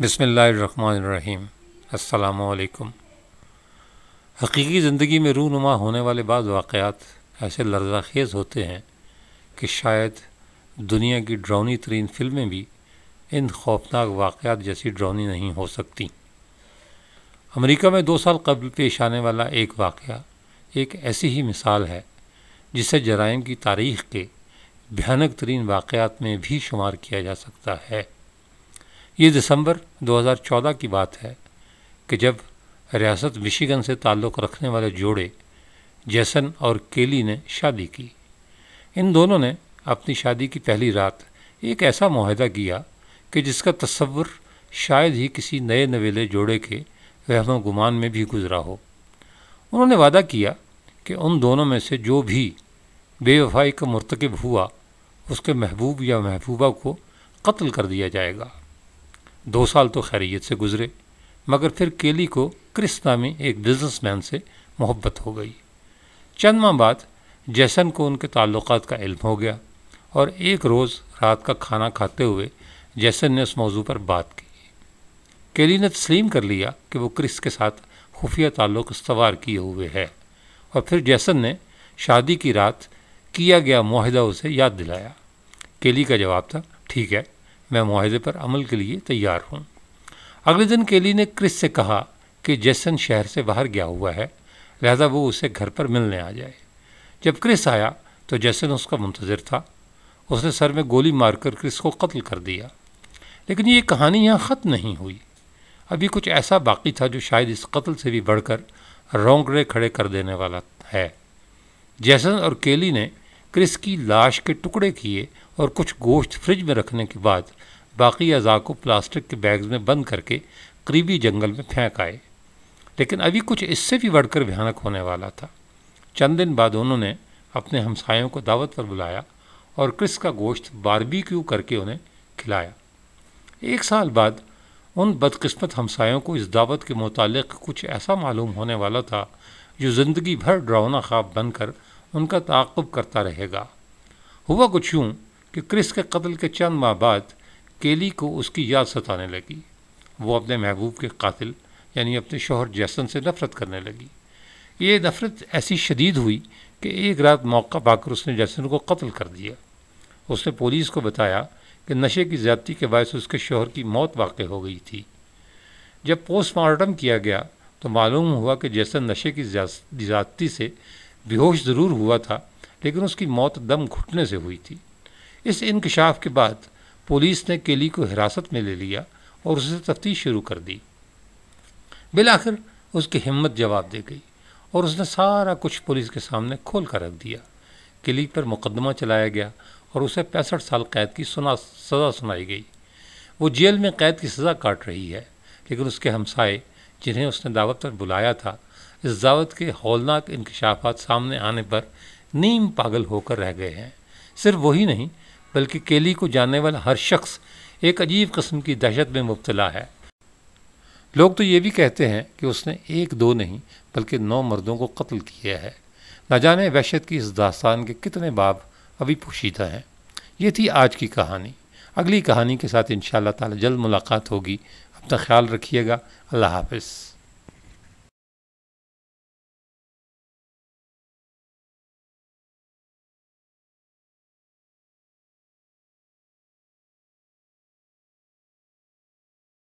बसमीम अल्लाम हकीकी ज़िंदगी में रूनुमा होने वाले बाद वाक़ात ऐसे लर्जा खेज़ होते हैं कि शायद दुनिया की ड्राउनी तरीन फिल्में भी इन खौफनाक वाक़ात जैसी ड्राउनी नहीं हो सकती अमेरिका में दो साल कबल पेश आने वाला एक वाक़ एक ऐसी ही मिसाल है जिसे जराइम की तारीख़ के भयानक तरीन वाक़ात में भी शुमार किया जा सकता है ये दिसंबर 2014 की बात है कि जब रियासत मिशिगन से ताल्लुक़ रखने वाले जोड़े जैसन और केली ने शादी की इन दोनों ने अपनी शादी की पहली रात एक ऐसा माहदा किया कि जिसका तस्वुर शायद ही किसी नए नवेले जोड़े के वहम गुमान में भी गुजरा हो उन्होंने वादा किया कि उन दोनों में से जो भी बेवफाई का मरतकब हुआ उसके महबूब या महबूबा को कत्ल कर दिया जाएगा दो साल तो खैरियत से गुजरे मगर फिर केली को क्रिस्ता में एक बिजनेसमैन से मोहब्बत हो गई चंद माह बाद जैसन को उनके ताल्लुक का इल्म हो गया और एक रोज़ रात का खाना खाते हुए जैसन ने उस मौजू पर बात की केली ने तस्लीम कर लिया कि वो क्रिस के साथ खुफिया ताल्लुक इस्तवार किए हुए है और फिर जैसन ने शादी की रात किया गया माहिदा उसे याद दिलाया केली का जवाब था ठीक है मैं माहे पर अमल के लिए तैयार हूँ अगले दिन केली ने क्रिस से कहा कि जैसन शहर से बाहर गया हुआ है लिहाजा वो उसे घर पर मिलने आ जाए जब क्रिस आया तो जैसन उसका मुंतज़र था उसने सर में गोली मारकर क्रिस को कत्ल कर दिया लेकिन ये कहानी यहाँ ख़त्म नहीं हुई अभी कुछ ऐसा बाकी था जो शायद इस कत्ल से भी बढ़कर रोंगड़े खड़े कर देने वाला है जैसन और केली ने क्रिस की लाश के टुकड़े किए और कुछ गोश्त फ्रिज में रखने के बाद बाकी अज़ा को प्लास्टिक के बैग्स में बंद करके करीबी जंगल में फेंक आए लेकिन अभी कुछ इससे भी बढ़कर भयानक होने वाला था चंद दिन बाद उन्होंने अपने हमसायों को दावत पर बुलाया और क्रिस का गोश्त बारबेक्यू करके उन्हें खिलाया एक साल बाद उन बदकस्मत हमसायों को इस दावत के मुतालिक कुछ ऐसा मालूम होने वाला था जो ज़िंदगी भर डरावना ख्वाब बनकर उनका ताक़ब करता रहेगा हुआ कुछ यूँ कि क्रिस के कत्ल के चंद माह बाद केली को उसकी याद सताने लगी वो अपने महबूब के कातिल यानी अपने शोहर जैसन से नफ़रत करने लगी ये नफ़रत ऐसी शदीद हुई कि एक रात मौका पाकर उसने जैसन को कत्ल कर दिया उसने पुलिस को बताया कि नशे की ज़्यादती के बायस उसके शोहर की मौत वाक़ हो गई थी जब पोस्टमार्टम किया गया तो मालूम हुआ कि जैसन नशे की ज़्यादती से बेहोश ज़रूर हुआ था लेकिन उसकी मौत दम घुटने से हुई थी इस इंकशाफ के बाद पुलिस ने केली को हिरासत में ले लिया और उसे तफ्तीश शुरू कर दी बिलाखिर उसकी हिम्मत जवाब दे गई और उसने सारा कुछ पुलिस के सामने खोल कर रख दिया केली पर मुकदमा चलाया गया और उसे पैंसठ साल कैद की सुना सज़ा सुनाई गई वो जेल में कैद की सज़ा काट रही है लेकिन उसके हमसाए जिन्हें उसने दावत पर बुलाया था इस दावत के हौलनाक इंकशाफ सामने आने पर नीम पागल होकर रह गए हैं सिर्फ वही नहीं बल्कि केली को जानने वाला हर शख्स एक अजीब कस्म की दहशत में मुबतला है लोग तो ये भी कहते हैं कि उसने एक दो नहीं बल्कि नौ मर्दों को कत्ल किया है न जाने वहशत की इस दास्तान के कितने बाब अभी पोशीदा हैं ये थी आज की कहानी अगली कहानी के साथ इन शाह तल्द मुलाकात होगी अपना ख्याल रखिएगा अल्लाह हाफिज़